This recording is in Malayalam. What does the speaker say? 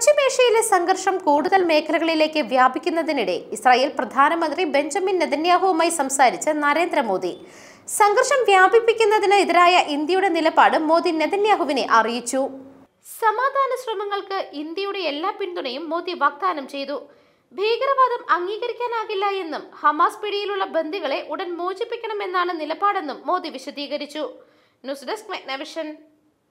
പശ്ചിമേഷ്യയിലെ സംഘർഷം കൂടുതൽ മേഖലകളിലേക്ക് വ്യാപിക്കുന്നതിനിടെ ഇസ്രായേൽ പ്രധാനമന്ത്രി ബെഞ്ചമിൻ നെതന്യാഹുവുമായി സംസാരിച്ച നരേന്ദ്രമോദി സംഘർഷം വ്യാപിപ്പിക്കുന്നതിന് എതിരായ ഇന്ത്യയുടെ നിലപാട് മോദി നെതന്യാഹുവിനെ അറിയിച്ചു സമാധാന ശ്രമങ്ങൾക്ക് ഇന്ത്യയുടെ എല്ലാ പിന്തുണയും മോദി വാഗ്ദാനം ചെയ്തു ഭീകരവാദം അംഗീകരിക്കാനാകില്ല എന്നും ഹമാസ് പിടിയിലുള്ള ബന്ദികളെ ഉടൻ മോചിപ്പിക്കണമെന്നാണ് നിലപാടെന്നും മോദി വിശദീകരിച്ചു ന്യൂസ് ഡെസ്ക് മെഗ്നവിഷൻ